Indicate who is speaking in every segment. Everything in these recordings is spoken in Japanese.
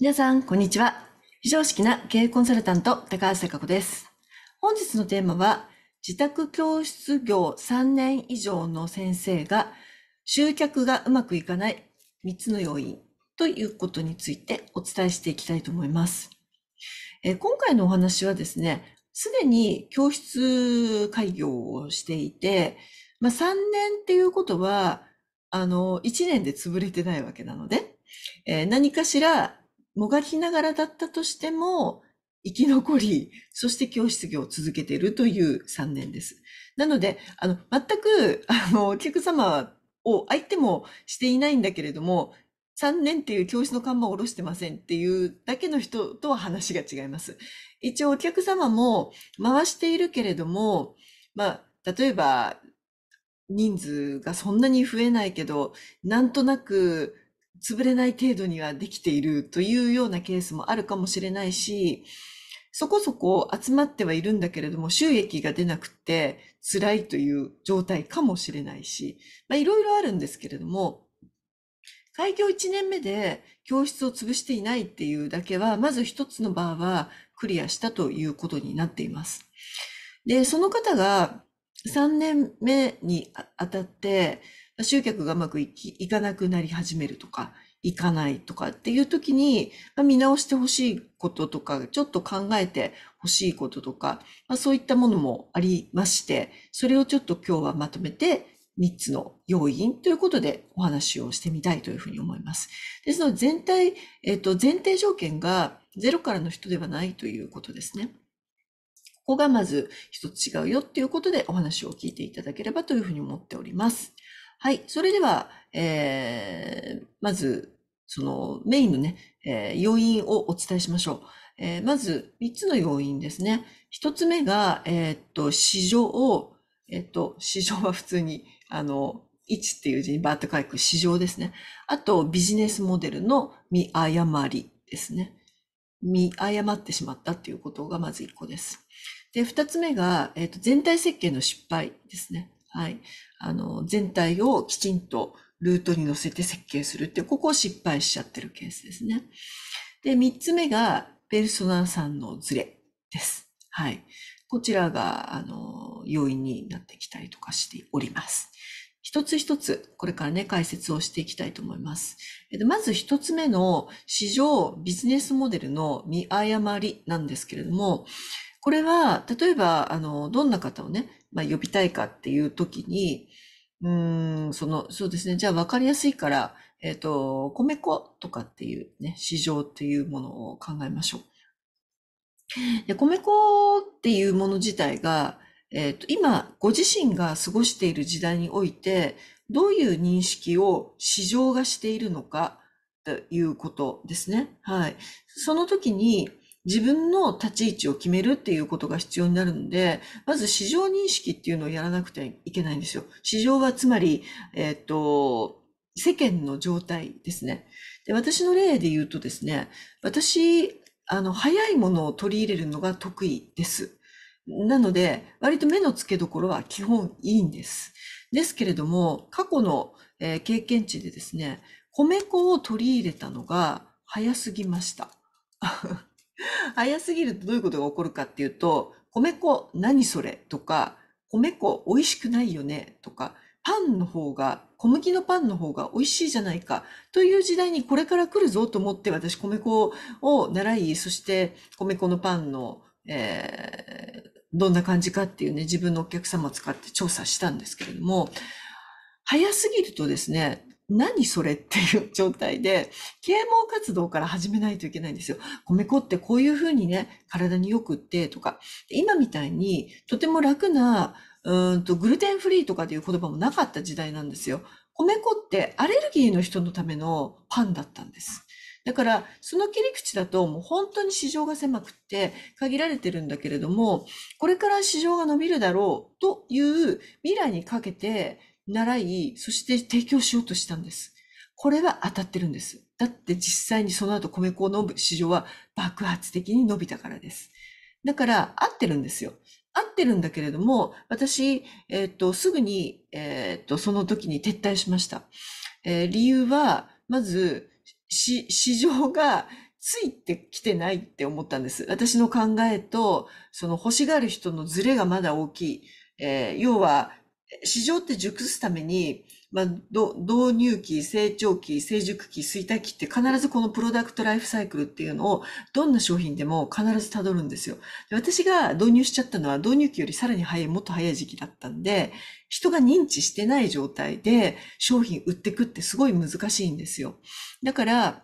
Speaker 1: 皆さん、こんにちは。非常識な経営コンサルタント、高橋孝子です。本日のテーマは、自宅教室業3年以上の先生が、集客がうまくいかない3つの要因ということについてお伝えしていきたいと思います。え今回のお話はですね、すでに教室開業をしていて、まあ、3年っていうことは、あの、1年で潰れてないわけなので、えー、何かしらもがきながらだったとしても、生き残り、そして教室業を続けているという3年です。なので、あの、全く、あの、お客様を相手もしていないんだけれども、3年っていう教室の看板を下ろしてませんっていうだけの人とは話が違います。一応お客様も回しているけれども、まあ、例えば、人数がそんなに増えないけど、なんとなく潰れない程度にはできているというようなケースもあるかもしれないし、そこそこ集まってはいるんだけれども、収益が出なくて辛いという状態かもしれないし、まあ、いろいろあるんですけれども、開業1年目で教室を潰していないっていうだけは、まず一つのバーはクリアしたということになっています。で、その方が3年目にあたって、集客がうまくいきいかなくなり始めるとか、いかないとかっていう時に、まあ、見直してほしいこととか、ちょっと考えてほしいこととか、まあ、そういったものもありまして、それをちょっと今日はまとめて3つの要因ということでお話をしてみたいというふうに思います。ですので全体、えっ、と、前提条件がゼロからの人ではないということですね。ここがまず一つ違うよっていうことでお話を聞いていただければというふうに思っております。はい。それでは、えー、まず、そのメインのね、えー、要因をお伝えしましょう。えー、まず、3つの要因ですね。1つ目が、えー、っと、市場を、えー、っと、市場は普通に、あの、1っていう字にバーッと書く市場ですね。あと、ビジネスモデルの見誤りですね。見誤ってしまったっていうことがまず1個です。で、2つ目が、えっと、全体設計の失敗ですね。はい。あの、全体をきちんとルートに乗せて設計するってここを失敗しちゃってるケースですね。で、三つ目が、ペルソナさんのズレです。はい。こちらが、あの、要因になってきたりとかしております。一つ一つ、これからね、解説をしていきたいと思います。まず一つ目の市場ビジネスモデルの見誤りなんですけれども、これは、例えば、あの、どんな方をね、まあ、呼びたいかっていう時に、うん、その、そうですね。じゃあ分かりやすいから、えっ、ー、と、米粉とかっていうね、市場っていうものを考えましょう。で米粉っていうもの自体が、えっ、ー、と、今、ご自身が過ごしている時代において、どういう認識を市場がしているのかということですね。はい。その時に、自分の立ち位置を決めるっていうことが必要になるので、まず市場認識っていうのをやらなくてはいけないんですよ。市場はつまり、えっ、ー、と、世間の状態ですね。で、私の例で言うとですね、私、あの、早いものを取り入れるのが得意です。なので、割と目の付けどころは基本いいんです。ですけれども、過去の、えー、経験値でですね、米粉を取り入れたのが早すぎました。早すぎるとどういうことが起こるかっていうと、米粉何それとか、米粉美味しくないよねとか、パンの方が、小麦のパンの方が美味しいじゃないかという時代にこれから来るぞと思って私米粉を習い、そして米粉のパンの、えー、どんな感じかっていうね、自分のお客様を使って調査したんですけれども、早すぎるとですね、何それっていう状態で、啓蒙活動から始めないといけないんですよ。米粉ってこういうふうにね、体によくってとか、今みたいにとても楽な、うんとグルテンフリーとかっていう言葉もなかった時代なんですよ。米粉ってアレルギーの人のためのパンだったんです。だから、その切り口だともう本当に市場が狭くって限られてるんだけれども、これから市場が伸びるだろうという未来にかけて、習い、そして提供しようとしたんです。これは当たってるんです。だって実際にその後米粉の市場は爆発的に伸びたからです。だから合ってるんですよ。合ってるんだけれども、私、えっ、と、すぐに、えっ、と、その時に撤退しました。えー、理由は、まず、市、市場がついてきてないって思ったんです。私の考えと、その欲しがる人のズレがまだ大きい。えー、要は、市場って熟すために、まあ、ど導入期、成長期、成熟期、衰退期って必ずこのプロダクトライフサイクルっていうのをどんな商品でも必ず辿るんですよ。で私が導入しちゃったのは導入期よりさらに早い、もっと早い時期だったんで、人が認知してない状態で商品売ってくってすごい難しいんですよ。だから、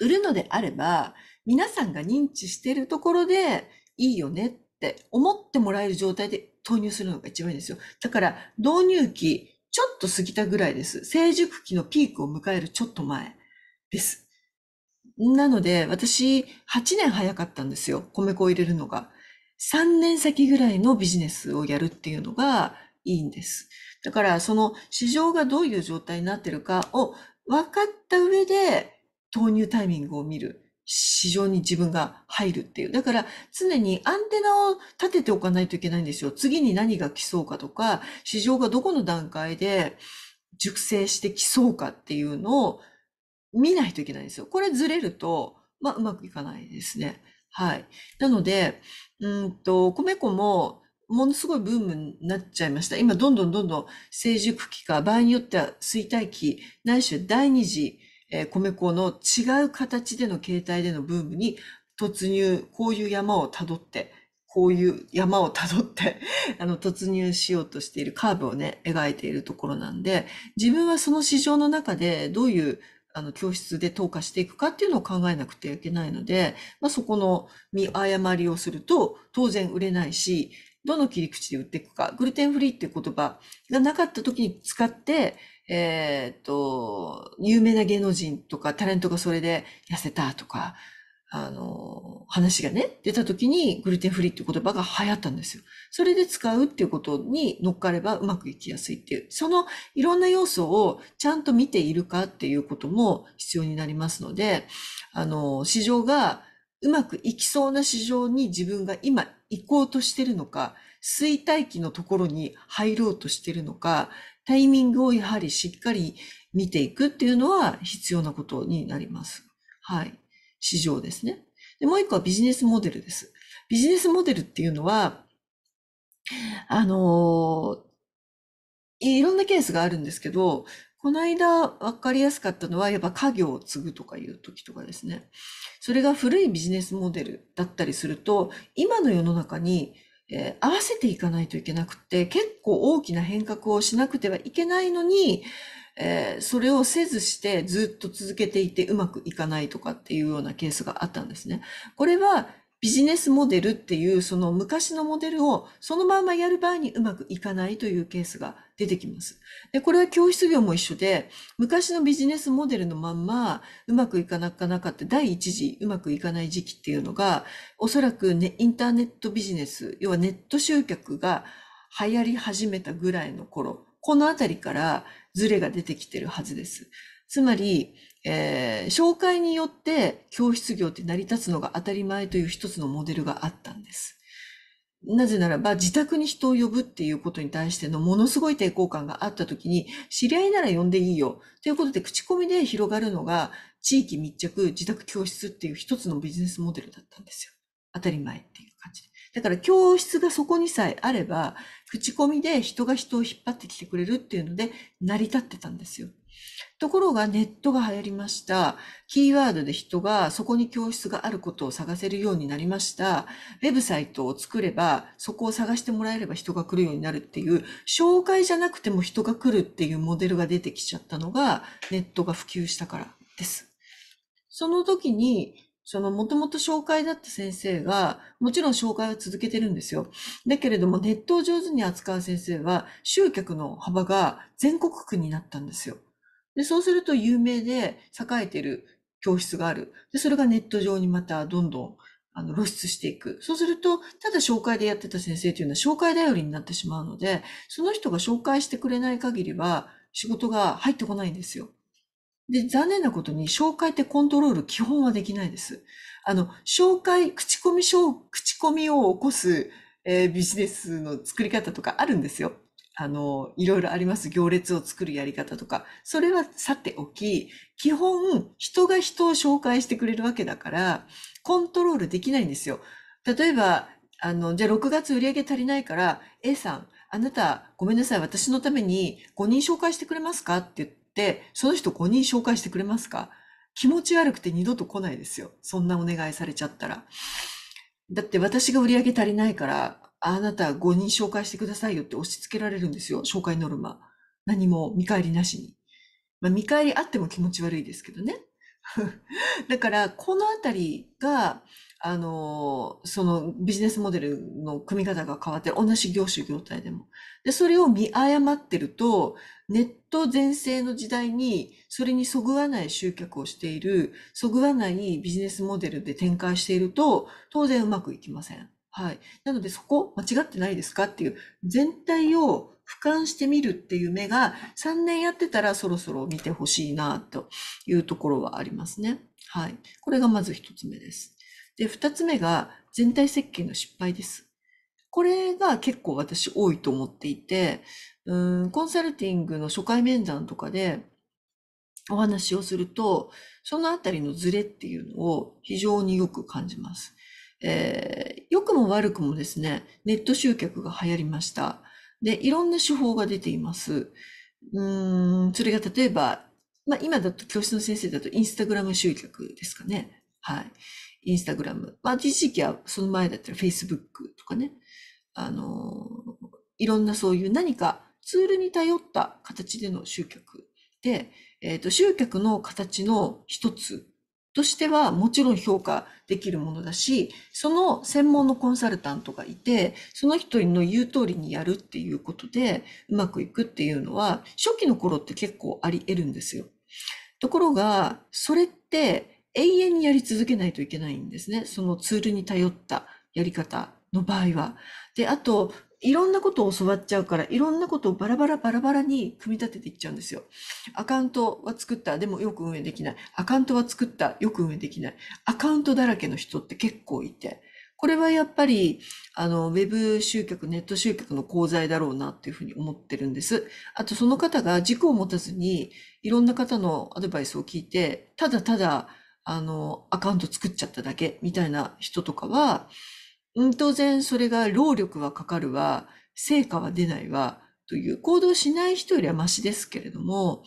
Speaker 1: 売るのであれば、皆さんが認知してるところでいいよねって思ってもらえる状態で投入するのが一番いいんですよ。だから導入期ちょっと過ぎたぐらいです。成熟期のピークを迎えるちょっと前です。なので私8年早かったんですよ。米粉を入れるのが。3年先ぐらいのビジネスをやるっていうのがいいんです。だからその市場がどういう状態になってるかを分かった上で投入タイミングを見る。市場に自分が入るっていう。だから常にアンテナを立てておかないといけないんですよ。次に何が来そうかとか、市場がどこの段階で熟成してきそうかっていうのを見ないといけないんですよ。これずれると、まあ、うまくいかないですね。はい。なので、うんと、米粉もものすごいブームになっちゃいました。今、どんどんどんどん成熟期か、場合によっては衰退期、ないしは第二次えー、米粉の違う形での形態でのブームに突入、こういう山をたどって、こういう山をたどって あの、突入しようとしているカーブをね、描いているところなんで、自分はその市場の中でどういうあの教室で投下していくかっていうのを考えなくてはいけないので、まあ、そこの見誤りをすると当然売れないし、どの切り口で売っていくか、グルテンフリーっていう言葉がなかった時に使って、えっ、と、有名な芸能人とかタレントがそれで痩せたとか、あの、話がね、出た時にグルテンフリーっていう言葉が流行ったんですよ。それで使うっていうことに乗っかればうまくいきやすいっていう、そのいろんな要素をちゃんと見ているかっていうことも必要になりますので、あの、市場がうまくいきそうな市場に自分が今行こうとしてるのか、衰退期のところに入ろうとしてるのか、タイミングをやはりしっかり見ていくっていうのは必要なことになります。はい。市場ですね。でもう一個はビジネスモデルです。ビジネスモデルっていうのは、あのいろんなケースがあるんですけど、この間分かりやすかったのは、やっぱ家業を継ぐとかいう時とかですね。それが古いビジネスモデルだったりすると、今の世の中にえー、合わせていかないといけなくて、結構大きな変革をしなくてはいけないのに、えー、それをせずしてずっと続けていてうまくいかないとかっていうようなケースがあったんですね。これはビジネスモデルっていうその昔のモデルをそのまんまやる場合にうまくいかないというケースが出てきます。で、これは教室業も一緒で、昔のビジネスモデルのまんまうまくいかなかなかって、第一次うまくいかない時期っていうのが、おそらくね、インターネットビジネス、要はネット集客が流行り始めたぐらいの頃、このあたりからズレが出てきてるはずです。つまり、えー、紹介によって教室業って成り立つのが当たり前という一つのモデルがあったんです。なぜならば自宅に人を呼ぶっていうことに対してのものすごい抵抗感があった時に知り合いなら呼んでいいよということで口コミで広がるのが地域密着自宅教室っていう一つのビジネスモデルだったんですよ。当たり前っていう感じで。だから教室がそこにさえあれば口コミで人が人を引っ張ってきてくれるっていうので成り立ってたんですよ。ところがネットが流行りました。キーワードで人がそこに教室があることを探せるようになりました。ウェブサイトを作ればそこを探してもらえれば人が来るようになるっていう、紹介じゃなくても人が来るっていうモデルが出てきちゃったのがネットが普及したからです。その時にそのもともと紹介だった先生が、もちろん紹介は続けてるんですよ。だけれども、ネットを上手に扱う先生は、集客の幅が全国区になったんですよ。で、そうすると有名で栄えてる教室がある。で、それがネット上にまたどんどんあの露出していく。そうすると、ただ紹介でやってた先生というのは紹介頼りになってしまうので、その人が紹介してくれない限りは仕事が入ってこないんですよ。で、残念なことに紹介ってコントロール基本はできないです。あの、紹介、口コミ、口コミを起こす、えー、ビジネスの作り方とかあるんですよ。あの、いろいろあります。行列を作るやり方とか。それはさておき、基本、人が人を紹介してくれるわけだから、コントロールできないんですよ。例えば、あの、じゃあ6月売り上げ足りないから、A さん、あなた、ごめんなさい、私のために5人紹介してくれますかって言って、その人5人紹介してくれますか気持ち悪くて二度と来ないですよ。そんなお願いされちゃったら。だって私が売り上げ足りないから、あなた5人紹介してくださいよって押し付けられるんですよ。紹介ノルマ。何も見返りなしに。まあ、見返りあっても気持ち悪いですけどね。だから、このあたりが、あの、そのビジネスモデルの組み方が変わって、同じ業種業態でも。で、それを見誤ってると、ネット全盛の時代に、それにそぐわない集客をしている、そぐわないビジネスモデルで展開していると、当然うまくいきません。はい。なので、そこ間違ってないですかっていう、全体を俯瞰してみるっていう目が、3年やってたらそろそろ見てほしいな、というところはありますね。はい。これがまず1つ目です。で、2つ目が、全体設計の失敗です。これが結構私多いと思っていて、うん、コンサルティングの初回面談とかで、お話をすると、そのあたりのズレっていうのを非常によく感じます。えー、良くも悪くもですね、ネット集客が流行りました。で、いろんな手法が出ています。うん、それが例えば、まあ今だと教室の先生だとインスタグラム集客ですかね。はい。インスタグラム。まあ実時期はその前だったら Facebook とかね。あの、いろんなそういう何かツールに頼った形での集客で、えっ、ー、と、集客の形の一つとしてはもちろん評価できるものだし、その専門のコンサルタントがいて、その人の言う通りにやるっていうことでうまくいくっていうのは、初期の頃って結構あり得るんですよ。ところが、それって永遠にやり続けないといけないんですね。そのツールに頼ったやり方の場合は。で、あと、いろんなことを教わっちゃうから、いろんなことをバラバラバラバラに組み立てていっちゃうんですよ。アカウントは作った、でもよく運営できない。アカウントは作った、よく運営できない。アカウントだらけの人って結構いて。これはやっぱり、あの、ウェブ集客、ネット集客の功罪だろうなっていうふうに思ってるんです。あと、その方が軸を持たずに、いろんな方のアドバイスを聞いて、ただただ、あの、アカウント作っちゃっただけみたいな人とかは、うん、当然それが労力はかかるわ、成果は出ないわ、という行動しない人よりはマシですけれども、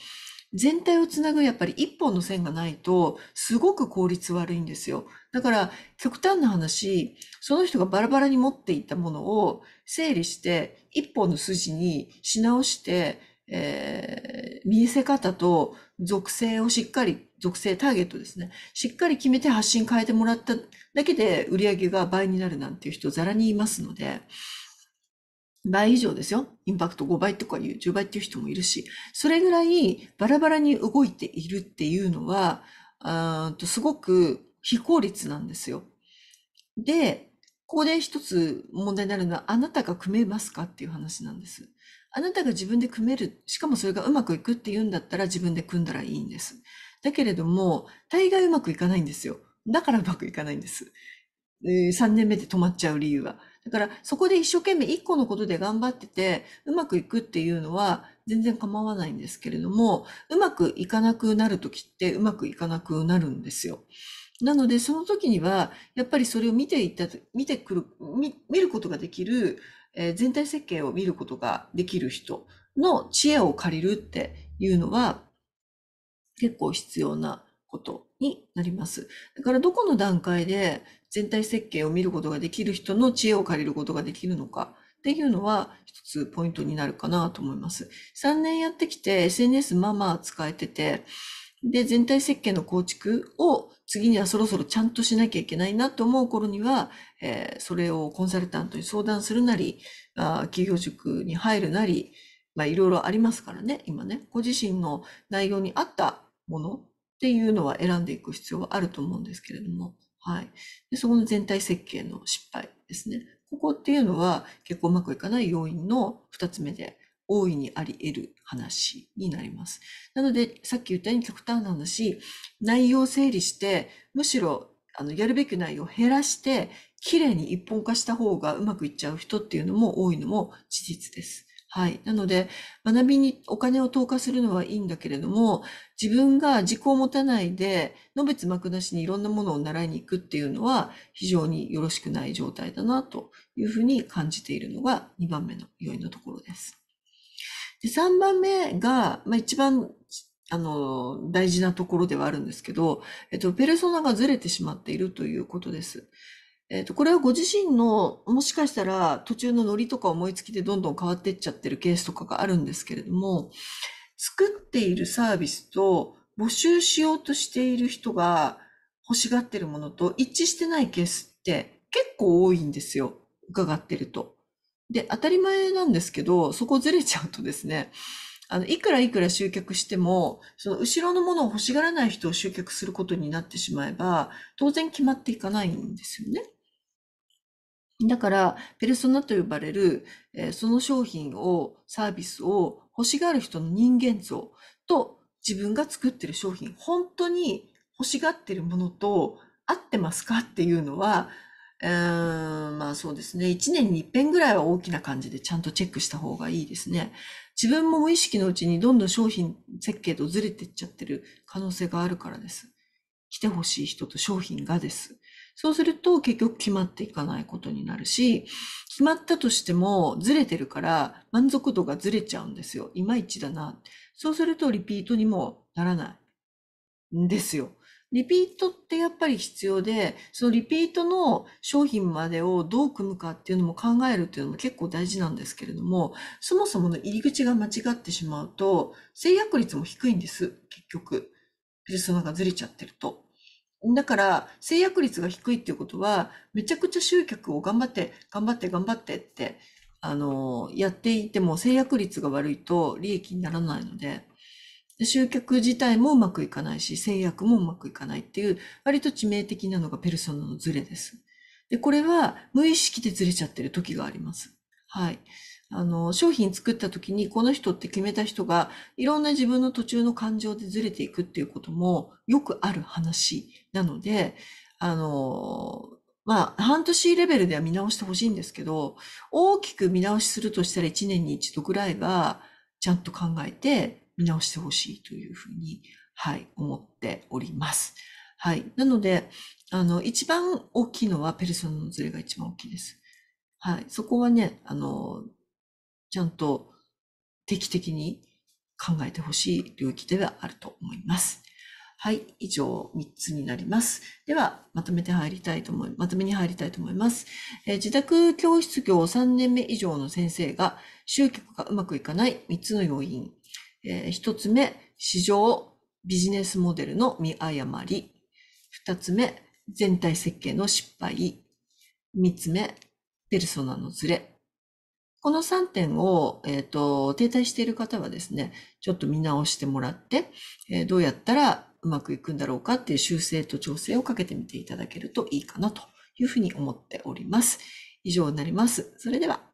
Speaker 1: 全体をつなぐやっぱり一本の線がないと、すごく効率悪いんですよ。だから、極端な話、その人がバラバラに持っていたものを整理して、一本の筋にし直して、えー、見せ方と属性をしっかり属性、ターゲットですね。しっかり決めて発信変えてもらっただけで売り上げが倍になるなんていう人ざらにいますので、倍以上ですよ。インパクト5倍とかいう、10倍っていう人もいるし、それぐらいバラバラに動いているっていうのは、とすごく非効率なんですよ。で、ここで一つ問題になるのは、あなたが組めますかっていう話なんです。あなたが自分で組める、しかもそれがうまくいくっていうんだったら自分で組んだらいいんです。だけれども、大概うまくいかないんですよ。だからうまくいかないんです。3年目で止まっちゃう理由は。だからそこで一生懸命一個のことで頑張ってて、うまくいくっていうのは全然構わないんですけれども、うまくいかなくなるときってうまくいかなくなるんですよ。なので、その時には、やっぱりそれを見ていった、見てくる、見ることができる、えー、全体設計を見ることができる人の知恵を借りるっていうのは、結構必要なことになります。だからどこの段階で全体設計を見ることができる人の知恵を借りることができるのかっていうのは一つポイントになるかなと思います。3年やってきて SNS まあまあ使えてて、で、全体設計の構築を次にはそろそろちゃんとしなきゃいけないなと思う頃には、えー、それをコンサルタントに相談するなり、あ企業塾に入るなり、まあいろいろありますからね、今ね、ご自身の内容に合ったものっていうのは選んでいく必要はあると思うんですけれども、はい。でそこの全体設計の失敗ですね。ここっていうのは結構うまくいかない要因の二つ目で、大いにあり得る話になります。なので、さっき言ったように極端な話、内容を整理して、むしろあのやるべき内容を減らして、きれいに一本化した方がうまくいっちゃう人っていうのも多いのも事実です。はい。なので、学びにお金を投下するのはいいんだけれども、自分が自己を持たないで、のべつ幕なしにいろんなものを習いに行くっていうのは、非常によろしくない状態だな、というふうに感じているのが2番目の要因のところです。で3番目が、まあ、一番、あの、大事なところではあるんですけど、えっと、ペルソナがずれてしまっているということです。えっ、ー、と、これはご自身の、もしかしたら途中のノリとか思いつきでどんどん変わっていっちゃってるケースとかがあるんですけれども、作っているサービスと募集しようとしている人が欲しがってるものと一致してないケースって結構多いんですよ。伺ってると。で、当たり前なんですけど、そこずれちゃうとですね、あの、いくらいくら集客しても、その後ろのものを欲しがらない人を集客することになってしまえば、当然決まっていかないんですよね。だから、ペルソナと呼ばれる、えその商品を、サービスを欲しがる人の人間像と自分が作ってる商品、本当に欲しがってるものと合ってますかっていうのは、うーんまあそうですね。1年に一遍ぐらいは大きな感じでちゃんとチェックした方がいいですね。自分も無意識のうちにどんどん商品設計とずれてっちゃってる可能性があるからです。来て欲しい人と商品がです。そうすると結局決まっていかないことになるし、決まったとしてもずれてるから満足度がずれちゃうんですよ。いまいちだな。そうするとリピートにもならないんですよ。リピートってやっぱり必要で、そのリピートの商品までをどう組むかっていうのも考えるっていうのも結構大事なんですけれども、そもそもの入り口が間違ってしまうと、制約率も低いんです、結局。ペルソナがずれちゃってると。だから、制約率が低いっていうことは、めちゃくちゃ集客を頑張って、頑張って、頑張ってって、あの、やっていても制約率が悪いと利益にならないので、集客自体もうまくいかないし、制約もうまくいかないっていう、割と致命的なのがペルソナのズレです。で、これは無意識でずれちゃってる時があります。はい。あの、商品作った時にこの人って決めた人がいろんな自分の途中の感情でずれていくっていうこともよくある話なので、あの、まあ、半年レベルでは見直してほしいんですけど、大きく見直しするとしたら1年に1度ぐらいはちゃんと考えて見直してほしいというふうに、はい、思っております。はい。なので、あの、一番大きいのはペルソナのズレが一番大きいです。はい。そこはね、あの、ちゃんと定期的に考えてほしい領域ではあると思います。はい、以上3つになります。では、まとめて入りたいと思い、まとめに入りたいと思います。えー、自宅教室業3年目以上の先生が、集客がうまくいかない3つの要因。えー、1つ目、市場、ビジネスモデルの見誤り。2つ目、全体設計の失敗。3つ目、ペルソナのズレ。この3点を、えっ、ー、と、停滞している方はですね、ちょっと見直してもらって、えー、どうやったらうまくいくんだろうかっていう修正と調整をかけてみていただけるといいかなというふうに思っております。以上になります。それでは。